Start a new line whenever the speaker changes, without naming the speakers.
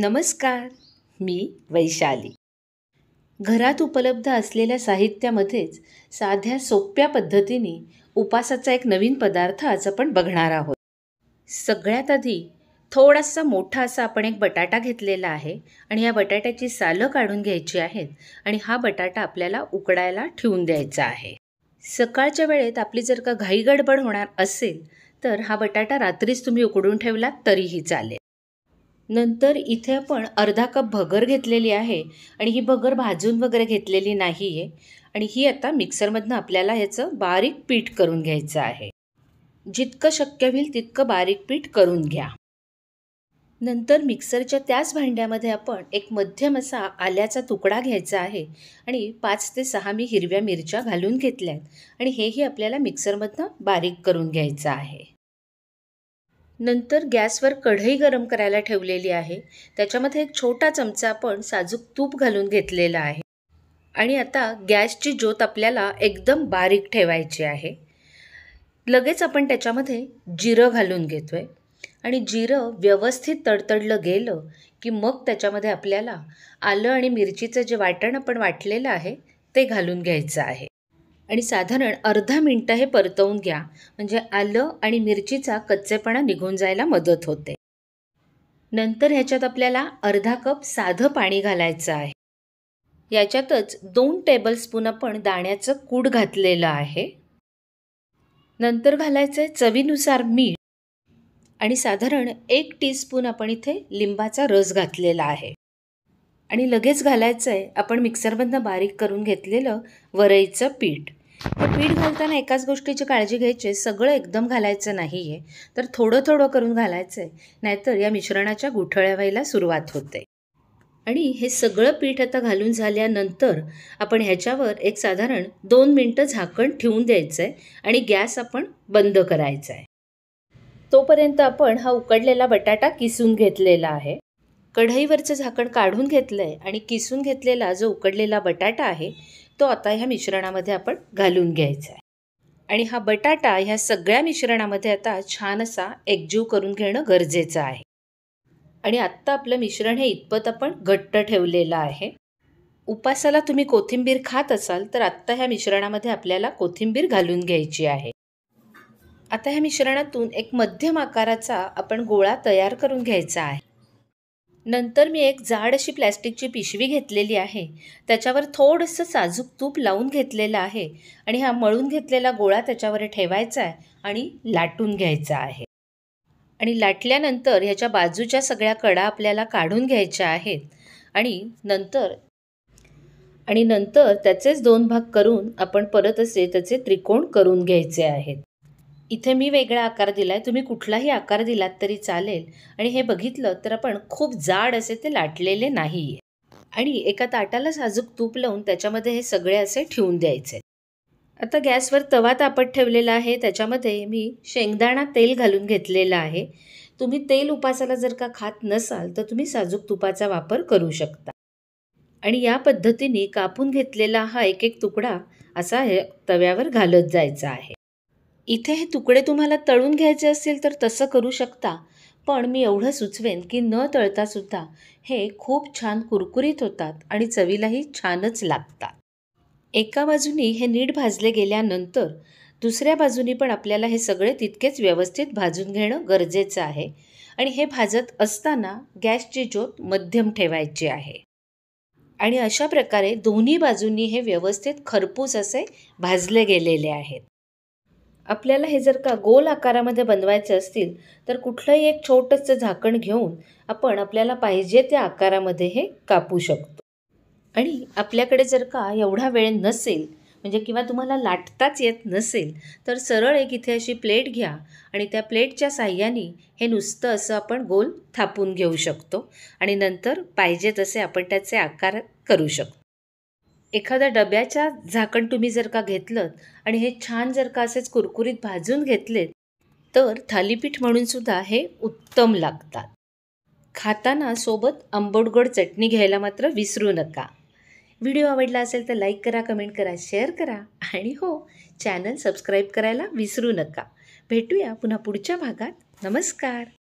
नमस्कार मी वैशाली घरात उपलब्ध असलेल्या साहित्यामध्येच साध्या सोप्या पद्धतीने उपासाचा एक नवीन पदार्थ आज आपण बघणार आहोत सगळ्यात आधी थोडासा मोठा असा आपण एक बटाटा घेतलेला आहे आणि या बटाट्याची सालं काढून घ्यायची आहेत आणि हा बटाटा आपल्याला उकडायला ठेवून द्यायचा आहे सकाळच्या वेळेत आपली जर का घाईगडबड होणार असेल तर हा बटाटा रात्रीच तुम्ही उकडून ठेवलात तरीही चालेल नंतर इथे आपण अर्धा कप भगर घेतलेली आहे आणि ही भगर भाजून वगैरे घेतलेली नाही आहे आणि ही आता मिक्सरमधनं आपल्याला ह्याचं बारीक पीठ करून घ्यायचं आहे जितकं शक्य होईल तितकं बारीक पीठ करून घ्या नंतर मिक्सरच्या त्याच भांड्यामध्ये आपण एक मध्यम असा आल्याचा तुकडा घ्यायचा आहे आणि पाच ते सहा मी हिरव्या मिरच्या घालून घेतल्या आहेत आणि हेही आपल्याला मिक्सरमधनं बारीक करून घ्यायचं आहे नंतर गॅसवर कढई गरम करायला ठेवलेली आहे त्याच्यामध्ये एक छोटा चमचा आपण साजूक तूप घालून घेतलेला आहे आणि आता गॅसची ज्योत आपल्याला एकदम बारीक ठेवायची आहे लगेच आपण त्याच्यामध्ये जिरं घालून घेतो आहे आणि जिरं व्यवस्थित तडतडलं गेलं की मग त्याच्यामध्ये आपल्याला आलं आणि मिरचीचं जे वाटण आपण वाटलेलं आहे ते घालून घ्यायचं आहे आणि साधारण अर्धा मिनटं हे परतवून घ्या म्हणजे आलं आणि मिरचीचा कच्चेपणा निघून जायला मदत होते नंतर ह्याच्यात आपल्याला अर्धा कप साधं पाणी घालायचं आहे याच्यातच दोन टेबलस्पून आपण दाण्याचं कूड घातलेलं आहे नंतर घालायचं आहे चवीनुसार मीठ आणि साधारण एक टीस्पून आपण इथे लिंबाचा रस घातलेला आहे आणि लगेच घालायचं आहे आपण मिक्सरमधनं बारीक करून घेतलेलं वरईचं पीठ हे पीठ घालताना एकाच गोष्टीची काळजी घ्यायची आहे सगळं एकदम घालायचं नाही आहे तर थोडं थोडं करून घालायचं आहे नाहीतर या मिश्रणाच्या गुठळ्या व्हायला सुरुवात होते आणि हे सगळं पीठ आता घालून झाल्यानंतर आपण ह्याच्यावर एक साधारण दोन मिनटं झाकण ठेवून द्यायचं आहे आणि गॅस आपण बंद करायचा आहे तोपर्यंत आपण हा उकडलेला बटाटा किसून घेतलेला आहे कढईवरचं झाकण काढून घेतलं आणि किसून घेतलेला जो उकडलेला बटाटा आहे तो आता ह्या मिश्रणामध्ये आपण घालून घ्यायचा आहे आणि हा बटाटा ह्या सगळ्या मिश्रणामध्ये आता छान असा एकजीव करून घेणं गरजेचं आहे आणि आत्ता आपलं मिश्रण हे इतपत आपण घट्ट ठेवलेलं आहे उपासाला तुम्ही कोथिंबीर खात असाल तर आत्ता ह्या मिश्रणामध्ये आपल्याला कोथिंबीर घालून घ्यायची आहे आता ह्या मिश्रणातून एक मध्यम आकाराचा आपण गोळा तयार करून घ्यायचा आहे नंतर मी एक जाड अशी प्लॅस्टिकची पिशवी घेतलेली आहे त्याच्यावर थोडंसं साजूक तूप लावून घेतलेलं आहे आणि हा मळून घेतलेला गोळा त्याच्यावर ठेवायचा आहे आणि लाटून घ्यायचा आहे आणि लाटल्यानंतर ह्याच्या बाजूच्या सगळ्या कडा आपल्याला काढून घ्यायच्या आहेत आणि नंतर आणि नंतर त्याचेच दोन भाग करून आपण परत असे त्याचे त्रिकोण करून घ्यायचे आहेत इथे मी वेगळा आकार दिला आहे तुम्ही कुठलाही आकार दिलात तरी चालेल आणि हे बघितलं तर आपण खूप जाड असे ते लाटलेले नाही आहे आणि एका ताटाला साजूक तूप लावून त्याच्यामध्ये हे सगळे असे ठेवून द्यायचे आता गॅसवर तवा तापत ठेवलेला आहे त्याच्यामध्ये मी शेंगदाणा तेल घालून घेतलेलं आहे तुम्ही तेल उपासाला जर का खात नसाल तर तुम्ही साजूक तुपाचा वापर करू शकता आणि या पद्धतीने कापून घेतलेला हा एक एक तुकडा असा हे तव्यावर घालत जायचा आहे इथे हे तुकडे तुम्हाला तळून घ्यायचे असतील तर तसं करू शकता पण मी एवढं सुचवेन की न तळतासुद्धा हे खूप छान कुरकुरीत होतात आणि चवीलाही छानच लागतात एका बाजूनी हे नीट भाजले गेल्यानंतर दुसऱ्या बाजूनी पण आपल्याला हे सगळे तितकेच व्यवस्थित भाजून घेणं गरजेचं आहे आणि हे भाजत असताना गॅसची ज्योत मध्यम ठेवायची आहे आणि अशा प्रकारे दोन्ही बाजूंनी हे व्यवस्थित खरपूस असे भाजले गेलेले आहेत आपल्याला हे जर का गोल आकारामध्ये बनवायचे असतील तर कुठलंही एक छोटंसं झाकण घेऊन आपण आपल्याला पाहिजे त्या आकारामध्ये हे कापू शकतो आणि आपल्याकडे जर का एवढा वेळ नसेल म्हणजे किंवा तुम्हाला लाटताच येत नसेल तर सरळ एक इथे अशी प्लेट घ्या आणि त्या प्लेटच्या साह्याने हे नुसतं असं आपण गोल थापून घेऊ शकतो आणि नंतर पाहिजे तसे आपण त्याचे आकार करू शकतो एखाद्या डब्याच्या झाकण तुम्ही जर का घेतलं आणि हे छान जर का असेच कुरकुरीत भाजून घेतलेत तर थालीपीठ म्हणूनसुद्धा हे उत्तम लागतात खाताना सोबत आंबोडगड चटणी घ्यायला मात्र विसरू नका व्हिडिओ आवडला असेल तर लाईक करा कमेंट करा शेअर करा आणि हो चॅनल सबस्क्राईब करायला विसरू नका भेटूया पुन्हा पुढच्या भागात नमस्कार